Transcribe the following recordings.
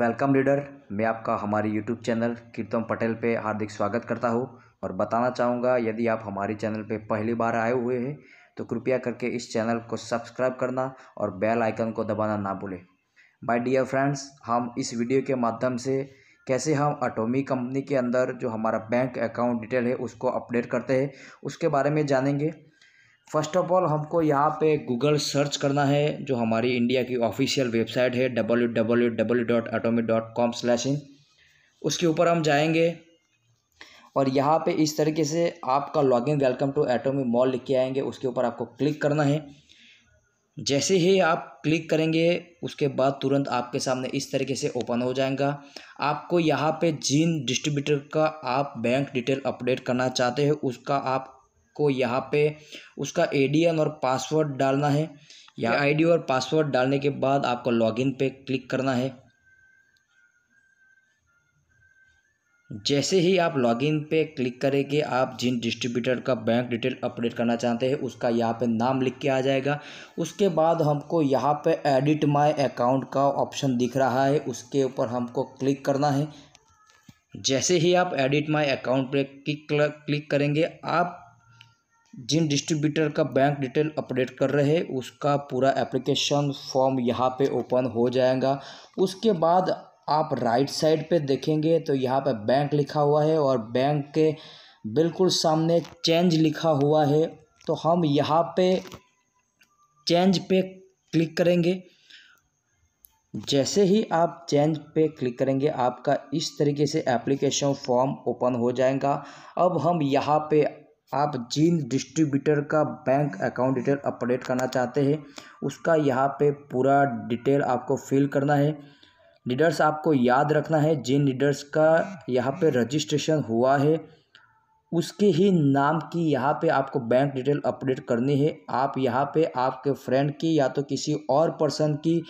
welcome leader मैं आपका हमारे यूट्यूब चैनल कीर्तन पटेल पे हार्दिक स्वागत करता हूँ और बताना चाहूँगा यदि आप हमारे चैनल पे पहली बार आए हुए हैं तो कृपया करके इस चैनल को सब्सक्राइब करना और बेल आइकन को दबाना ना भूलें माय डियर फ्रेंड्स हम इस वीडियो के माध्यम से कैसे हम अटोमी कंपनी के अंदर जो हमारा बैंक अकाउंट डिटेल है उसको अपडेट करते हैं उसके बारे में जानेंगे फर्स्ट ऑफ ऑल हमको यहाँ पे गूगल सर्च करना है जो हमारी इंडिया की ऑफिशियल वेबसाइट है W W W dot Atomy dot com slash in उसके ऊपर हम जाएंगे और यहाँ पे इस तरीके से आपका login welcome to Atomy mall लिख के आएंगे उसके ऊपर आपको क्लिक करना है जैसे ही आप क्लिक करेंगे उसके बाद तुरंत आपके सामने इस तरीके से ओपन हो जाएगा आपको यहाँ पे जिन डिस्ट्रीब्यूटर का आप बैंक डिटेल अपडेट करना चाहते हो उसका आप को यहाँ पे उसका ए और पासवर्ड डालना है या आईडी और पासवर्ड डालने के बाद आपको लॉगिन पे क्लिक करना है जैसे ही आप लॉगिन पे क्लिक करेंगे आप जिन डिस्ट्रीब्यूटर का बैंक डिटेल अपडेट करना चाहते हैं उसका यहाँ पे नाम लिख के आ जाएगा उसके बाद हमको यहाँ पे एडिट माय अकाउंट का ऑप्शन दिख रहा है उसके ऊपर हमको क्लिक करना है जैसे ही आप एडिट माय अकाउंट पे क्लिक क्लिक करेंगे आप जिन डिस्ट्रीब्यूटर का बैंक डिटेल अपडेट कर रहे हैं उसका पूरा एप्लीकेशन फॉर्म यहाँ पे ओपन हो जाएगा उसके बाद आप राइट साइड पे देखेंगे तो यहाँ पे बैंक लिखा हुआ है और बैंक के बिल्कुल सामने चेंज लिखा हुआ है तो हम यहाँ पे चेंज पे क्लिक करेंगे जैसे ही आप चेंज पे क्लिक करेंगे आपका इस तरीके से एप्लीकेशन फॉर्म ओपन हो जाएगा अब हम यहाँ पे आप जिन डिस्ट्रीब्यूटर का बैंक अकाउंट डिटेल अपडेट करना चाहते हैं उसका यहाँ पे पूरा डिटेल आपको फिल करना है लीडर्स आपको याद रखना है जिन लीडर्स का यहाँ पे रजिस्ट्रेशन हुआ है उसके ही नाम की यहाँ पे आपको बैंक डिटेल अपडेट करनी है आप यहाँ पे आपके फ्रेंड की या तो किसी और पर्सन की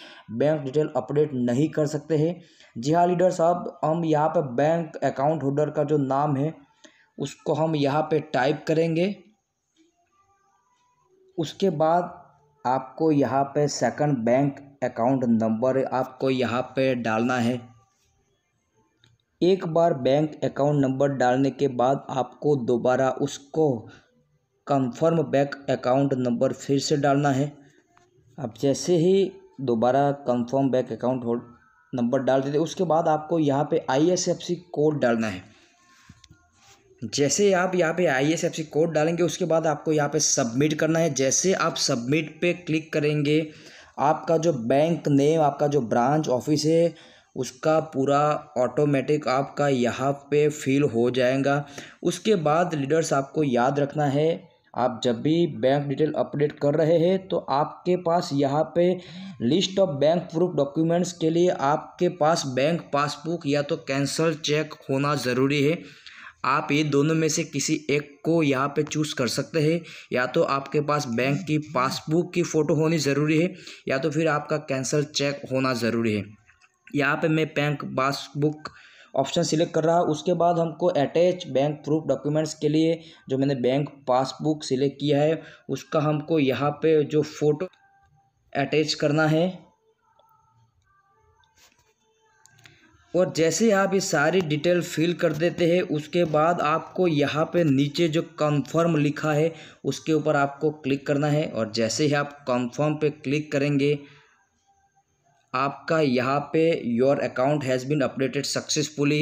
बैंक डिटेल अपडेट नहीं कर सकते हैं जी हाँ लीडर साहब हम यहाँ पर बैंक अकाउंट होल्डर का जो नाम है उसको हम यहाँ पे टाइप करेंगे उसके बाद आपको यहाँ पे सेकंड बैंक अकाउंट नंबर आपको यहाँ पे डालना है एक बार बैंक अकाउंट नंबर डालने के बाद आपको दोबारा उसको कंफर्म बैंक अकाउंट नंबर फिर से डालना है अब जैसे ही दोबारा confirm bank account hold number डाल देते उसके बाद आपको यहाँ पे आईएसएफसी कोड डालना है जैसे आप यहाँ पे I S F C code डालेंगे उसके बाद आपको यहाँ पे सबमिट करना है जैसे आप सबमिट पे क्लिक करेंगे आपका जो बैंक नेम आपका जो ब्रांच ऑफिस है उसका पूरा ऑटोमेटिक आपका यहाँ पे फिल हो जाएगा उसके बाद लीडर्स आपको याद रखना है आप जब भी बैंक डिटेल अपडेट कर रहे हैं तो आपके पास यहाँ पे list of bank proof documents के लिए आपके पास बैंक पासबुक या तो कैंसल चेक होना ज़रूरी है आप ये दोनों में से किसी एक को यहाँ पे चूज़ कर सकते हैं या तो आपके पास बैंक की पासबुक की फ़ोटो होनी ज़रूरी है या तो फिर आपका कैंसल चेक होना ज़रूरी है यहाँ पे मैं बैंक पासबुक ऑप्शन सिलेक्ट कर रहा हूँ उसके बाद हमको अटैच बैंक प्रूफ डॉक्यूमेंट्स के लिए जो मैंने बैंक पासबुक सिलेक्ट किया है उसका हमको यहाँ पर जो फ़ोटो अटैच करना है और जैसे आप ये सारी डिटेल फिल कर देते हैं उसके बाद आपको यहाँ पे नीचे जो कंफर्म लिखा है उसके ऊपर आपको क्लिक करना है और जैसे ही आप कंफर्म पे क्लिक करेंगे आपका यहाँ पे your account has been updated successfully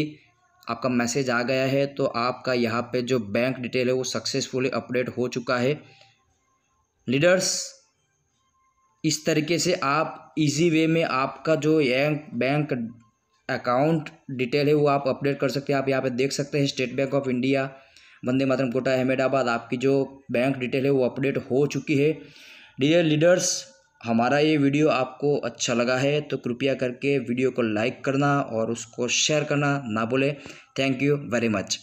आपका मैसेज आ गया है तो आपका यहाँ पे जो बैंक डिटेल है वो सक्सेसफुली अपडेट हो चुका है लीडर्स इस तरीके से आप इजी वे में आपका जो बैंक अकाउंट डिटेल है वो आप अपडेट कर सकते हैं आप यहाँ पे देख सकते हैं State Bank of India Vande Mataram Kota Ahmedabad आपकी जो बैंक डिटेल है वो अपडेट हो चुकी है डियर लीडर्स हमारा ये वीडियो आपको अच्छा लगा है तो कृपया करके वीडियो को लाइक करना और उसको शेयर करना ना भूलें थैंक यू वेरी मच